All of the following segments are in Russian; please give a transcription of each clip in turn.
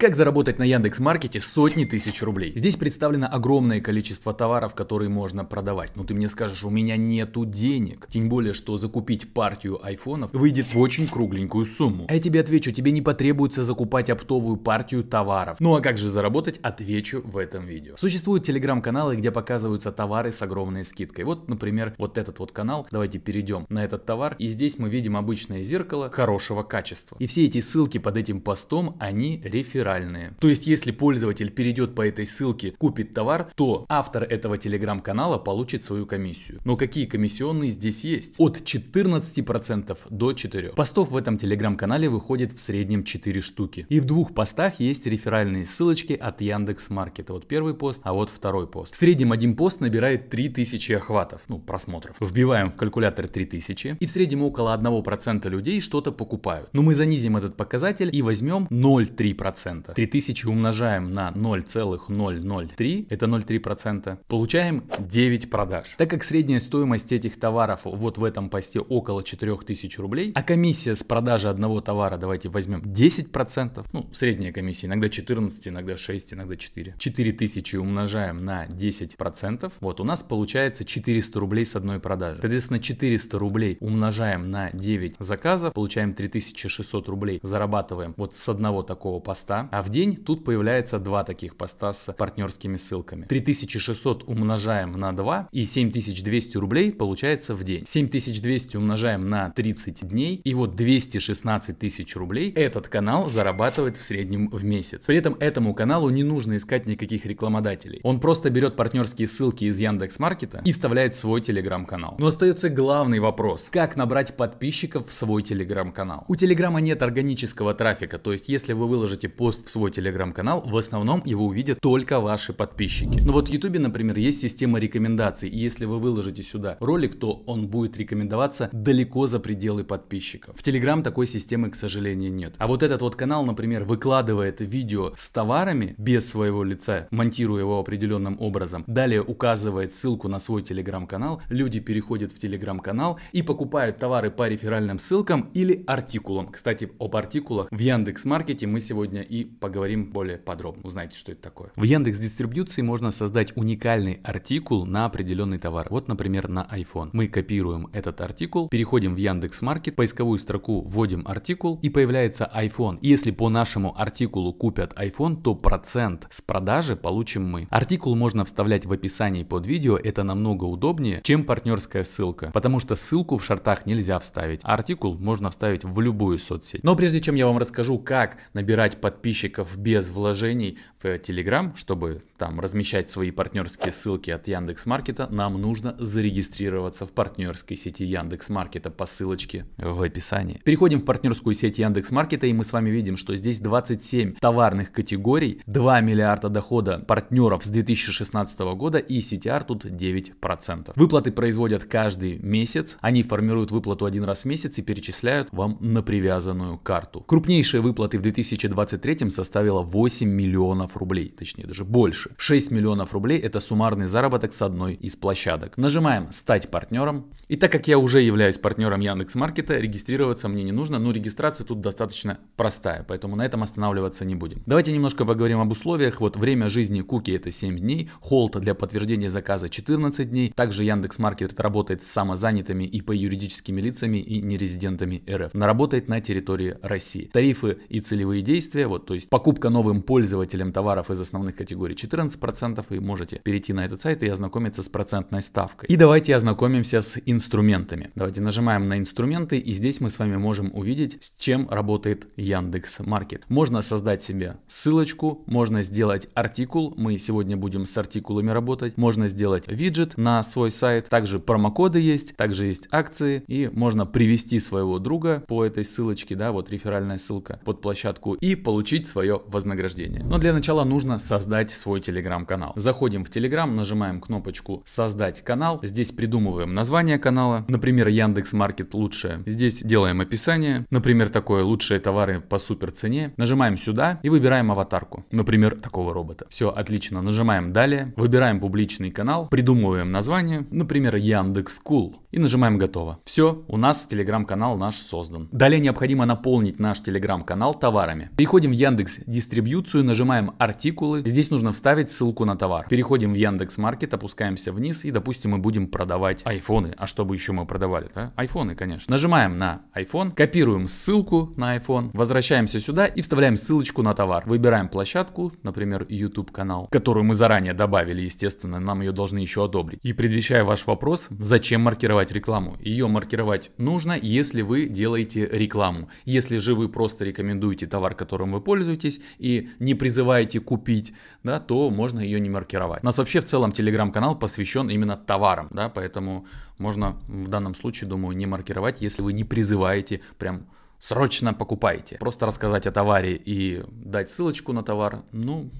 Как заработать на Яндекс.Маркете сотни тысяч рублей? Здесь представлено огромное количество товаров, которые можно продавать. Но ну, ты мне скажешь, у меня нету денег. Тем более, что закупить партию айфонов выйдет в очень кругленькую сумму. А я тебе отвечу, тебе не потребуется закупать оптовую партию товаров. Ну а как же заработать, отвечу в этом видео. Существуют телеграм-каналы, где показываются товары с огромной скидкой. Вот, например, вот этот вот канал. Давайте перейдем на этот товар. И здесь мы видим обычное зеркало хорошего качества. И все эти ссылки под этим постом, они реферальные реферальные. То есть, если пользователь перейдет по этой ссылке, купит товар, то автор этого телеграм-канала получит свою комиссию. Но какие комиссионные здесь есть? От 14% до 4%. Постов в этом телеграм-канале выходит в среднем 4 штуки. И в двух постах есть реферальные ссылочки от Яндекс Маркета. Вот первый пост, а вот второй пост. В среднем один пост набирает 3000 охватов, ну просмотров. Вбиваем в калькулятор 3000 и в среднем около 1% людей что-то покупают. Но мы занизим этот показатель и возьмем 0,3%. 0,3%. 3000 умножаем на 0,003, это 0,3%. Получаем 9 продаж. Так как средняя стоимость этих товаров вот в этом посте около 4000 рублей, а комиссия с продажи одного товара, давайте возьмем 10%, ну, средняя комиссия, иногда 14, иногда 6, иногда 4. 4000 умножаем на 10%, вот у нас получается 400 рублей с одной продажи. Соответственно, 400 рублей умножаем на 9 заказов, получаем 3600 рублей, зарабатываем вот с одного такого поста а в день тут появляется два таких поста с партнерскими ссылками. 3600 умножаем на 2 и 7200 рублей получается в день. 7200 умножаем на 30 дней и вот 216 тысяч рублей этот канал зарабатывает в среднем в месяц. При этом этому каналу не нужно искать никаких рекламодателей. Он просто берет партнерские ссылки из Яндекс Маркета и вставляет свой телеграм-канал. Но остается главный вопрос. Как набрать подписчиков в свой телеграм-канал? У телеграма нет органического трафика, то есть если вы выложите пост пост в свой телеграм-канал, в основном его увидят только ваши подписчики. Но ну вот в ютубе, например, есть система рекомендаций, и если вы выложите сюда ролик, то он будет рекомендоваться далеко за пределы подписчиков. В телеграм такой системы, к сожалению, нет. А вот этот вот канал, например, выкладывает видео с товарами без своего лица, монтируя его определенным образом, далее указывает ссылку на свой телеграм-канал, люди переходят в телеграм-канал и покупают товары по реферальным ссылкам или артикулам. Кстати, об артикулах в Яндекс Маркете мы сегодня и поговорим более подробно, узнаете, что это такое. В Яндекс Дистрибьюции можно создать уникальный артикул на определенный товар, вот, например, на iPhone. Мы копируем этот артикул, переходим в Яндекс Маркет, поисковую строку вводим артикул и появляется iPhone. И если по нашему артикулу купят iPhone, то процент с продажи получим мы. Артикул можно вставлять в описании под видео, это намного удобнее, чем партнерская ссылка, потому что ссылку в шартах нельзя вставить, а артикул можно вставить в любую соцсеть. Но прежде чем я вам расскажу, как набирать подписчиков подписчиков без вложений в Telegram, чтобы там размещать свои партнерские ссылки от Яндекс Маркета, нам нужно зарегистрироваться в партнерской сети Яндекс Маркета по ссылочке в описании. Переходим в партнерскую сеть Яндекс Маркета и мы с вами видим, что здесь 27 товарных категорий, 2 миллиарда дохода партнеров с 2016 года и CTR тут 9%. Выплаты производят каждый месяц, они формируют выплату один раз в месяц и перечисляют вам на привязанную карту. Крупнейшие выплаты в 2023 Крупским составила 8 миллионов рублей, точнее даже больше. 6 миллионов рублей это суммарный заработок с одной из площадок. Нажимаем «Стать партнером». И так как я уже являюсь партнером Яндекс Маркета, регистрироваться мне не нужно, но регистрация тут достаточно простая, поэтому на этом останавливаться не будем. Давайте немножко поговорим об условиях. Вот время жизни куки это 7 дней, холд для подтверждения заказа 14 дней. Также Яндекс Маркет работает с самозанятыми и по юридическими лицами и нерезидентами РФ. Она работает на территории России. Тарифы и целевые действия, вот то есть покупка новым пользователям товаров из основных категорий 14%, и можете перейти на этот сайт и ознакомиться с процентной ставкой. И давайте ознакомимся с инструментами. Давайте нажимаем на инструменты, и здесь мы с вами можем увидеть, с чем работает Яндекс Маркет. Можно создать себе ссылочку, можно сделать артикул, мы сегодня будем с артикулами работать, можно сделать виджет на свой сайт, также промокоды есть, также есть акции, и можно привести своего друга по этой ссылочке, да, вот реферальная ссылка под площадку, и получить получить свое вознаграждение. Но для начала нужно создать свой телеграм-канал. Заходим в телеграм, нажимаем кнопочку создать канал. Здесь придумываем название канала. Например, Яндекс Маркет лучшее. Здесь делаем описание. Например, такое лучшие товары по супер цене. Нажимаем сюда и выбираем аватарку. Например, такого робота. Все отлично. Нажимаем далее. Выбираем публичный канал. Придумываем название. Например, Яндекс Cool. И нажимаем готово. Все, у нас телеграм-канал наш создан. Далее необходимо наполнить наш телеграм-канал товарами. Переходим в Яндекс Яндекс дистрибьюцию, нажимаем артикулы. Здесь нужно вставить ссылку на товар. Переходим в Яндекс Маркет, опускаемся вниз и, допустим, мы будем продавать айфоны. А что бы еще мы продавали, да? Айфоны, конечно. Нажимаем на iPhone, копируем ссылку на iPhone, возвращаемся сюда и вставляем ссылочку на товар. Выбираем площадку, например, YouTube канал, которую мы заранее добавили, естественно, нам ее должны еще одобрить. И предвещая ваш вопрос, зачем маркировать рекламу? Ее маркировать нужно, если вы делаете рекламу. Если же вы просто рекомендуете товар, которым вы пользуетесь, пользуетесь и не призываете купить, да, то можно ее не маркировать. У нас вообще в целом телеграм-канал посвящен именно товарам, да, поэтому можно в данном случае, думаю, не маркировать, если вы не призываете прям срочно покупайте. Просто рассказать о товаре и дать ссылочку на товар, ну,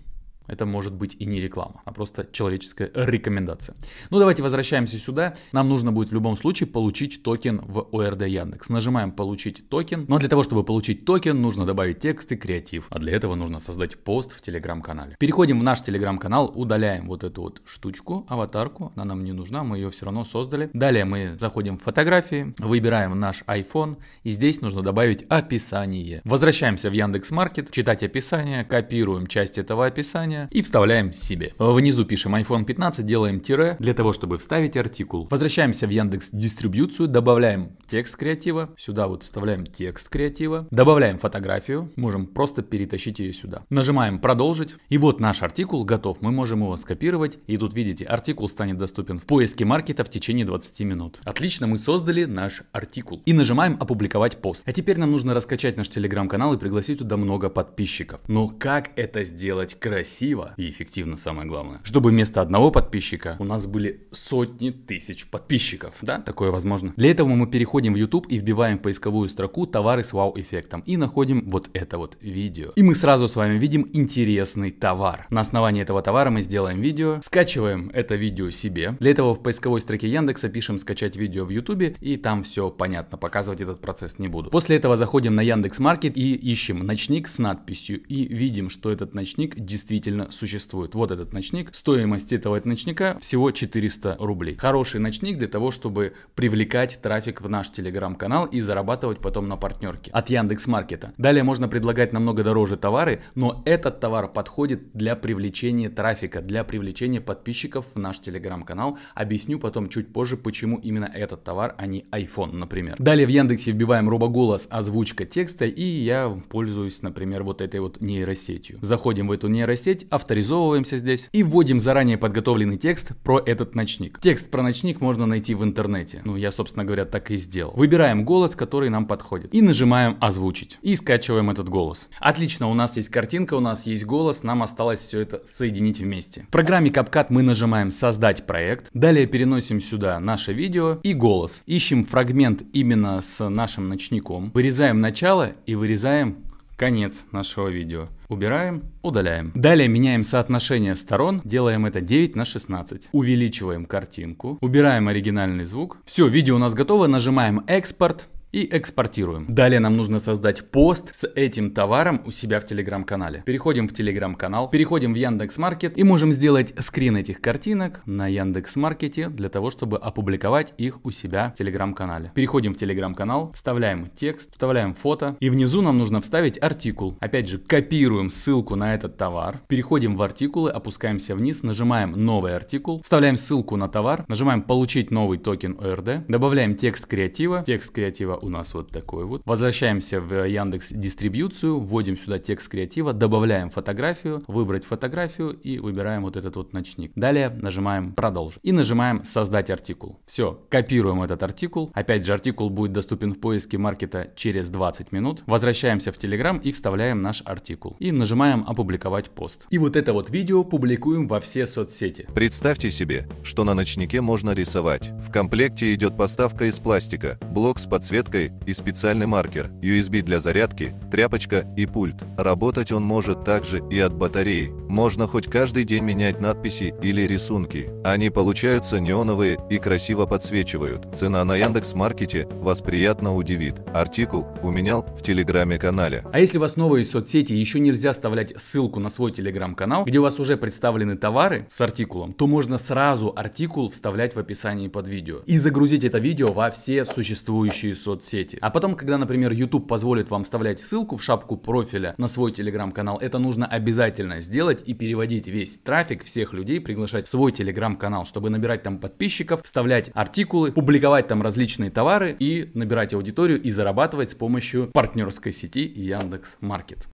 это может быть и не реклама, а просто человеческая рекомендация. Ну давайте возвращаемся сюда. Нам нужно будет в любом случае получить токен в ORD Яндекс. Нажимаем получить токен. Но для того, чтобы получить токен, нужно добавить текст и креатив. А для этого нужно создать пост в телеграм-канале. Переходим в наш телеграм-канал, удаляем вот эту вот штучку, аватарку. Она нам не нужна, мы ее все равно создали. Далее мы заходим в фотографии, выбираем наш iPhone. И здесь нужно добавить описание. Возвращаемся в Яндекс Маркет, читать описание, копируем часть этого описания название и вставляем себе. Внизу пишем iPhone 15, делаем тире для того, чтобы вставить артикул. Возвращаемся в Яндекс Дистрибьюцию, добавляем текст креатива, сюда вот вставляем текст креатива, добавляем фотографию, можем просто перетащить ее сюда. Нажимаем «Продолжить», и вот наш артикул готов, мы можем его скопировать, и тут видите, артикул станет доступен в поиске маркета в течение 20 минут. Отлично, мы создали наш артикул. И нажимаем «Опубликовать пост». А теперь нам нужно раскачать наш телеграм-канал и пригласить туда много подписчиков. Но как это сделать красиво и эффективно, самое главное? Чтобы вместо одного подписчика у нас были сотни тысяч подписчиков. Да, такое возможно. Для этого мы переходим заходим в YouTube и вбиваем в поисковую строку товары с вау-эффектом и находим вот это вот видео. И мы сразу с вами видим интересный товар. На основании этого товара мы сделаем видео, скачиваем это видео себе. Для этого в поисковой строке Яндекса пишем скачать видео в YouTube и там все понятно, показывать этот процесс не буду. После этого заходим на Яндекс Маркет и ищем ночник с надписью и видим, что этот ночник действительно существует. Вот этот ночник, стоимость этого ночника всего 400 рублей. Хороший ночник для того, чтобы привлекать трафик в наш наш телеграм-канал и зарабатывать потом на партнерке от Яндекс Маркета. Далее можно предлагать намного дороже товары, но этот товар подходит для привлечения трафика, для привлечения подписчиков в наш телеграм-канал. Объясню потом чуть позже, почему именно этот товар, а не iPhone, например. Далее в Яндексе вбиваем робоголос озвучка текста и я пользуюсь, например, вот этой вот нейросетью. Заходим в эту нейросеть, авторизовываемся здесь и вводим заранее подготовленный текст про этот ночник. Текст про ночник можно найти в интернете. Ну, я, собственно говоря, так и сделал сделал. Выбираем голос, который нам подходит. И нажимаем озвучить. И скачиваем этот голос. Отлично, у нас есть картинка, у нас есть голос, нам осталось все это соединить вместе. В программе CapCut мы нажимаем создать проект. Далее переносим сюда наше видео и голос. Ищем фрагмент именно с нашим ночником. Вырезаем начало и вырезаем конец нашего видео. Убираем, удаляем. Далее меняем соотношение сторон, делаем это 9 на 16. Увеличиваем картинку, убираем оригинальный звук. Все, видео у нас готово, нажимаем экспорт и экспортируем. Далее нам нужно создать пост с этим товаром у себя в телеграм-канале. Переходим в телеграм-канал, переходим в Яндекс Маркет и можем сделать скрин этих картинок на Яндекс Маркете для того, чтобы опубликовать их у себя в телеграм-канале. Переходим в телеграм-канал, вставляем текст, вставляем фото и внизу нам нужно вставить артикул. Опять же, копируем ссылку на этот товар, переходим в артикулы, опускаемся вниз, нажимаем новый артикул, вставляем ссылку на товар, нажимаем получить новый токен ORD, добавляем текст креатива, текст креатива у нас вот такой вот. Возвращаемся в Яндекс дистрибьюцию, вводим сюда текст креатива, добавляем фотографию, выбрать фотографию и выбираем вот этот вот ночник. Далее нажимаем продолжить и нажимаем создать артикул. Все, копируем этот артикул. Опять же, артикул будет доступен в поиске маркета через 20 минут. Возвращаемся в Telegram и вставляем наш артикул. И нажимаем опубликовать пост. И вот это вот видео публикуем во все соцсети. Представьте себе, что на ночнике можно рисовать. В комплекте идет поставка из пластика, блок с подсветкой зарядкой и специальный маркер, USB для зарядки, тряпочка и пульт. Работать он может также и от батареи. Можно хоть каждый день менять надписи или рисунки. Они получаются неоновые и красиво подсвечивают. Цена на Яндекс.Маркете вас приятно удивит. Артикул у меня в Телеграме-канале. А если у вас новые соцсети еще нельзя оставлять ссылку на свой Телеграм-канал, где у вас уже представлены товары с артикулом, то можно сразу артикул вставлять в описании под видео и загрузить это видео во все существующие соцсети соцсети. А потом, когда, например, YouTube позволит вам вставлять ссылку в шапку профиля на свой телеграм-канал, это нужно обязательно сделать и переводить весь трафик всех людей, приглашать в свой телеграм-канал, чтобы набирать там подписчиков, вставлять артикулы, публиковать там различные товары и набирать аудиторию и зарабатывать с помощью партнерской сети Яндекс Маркет.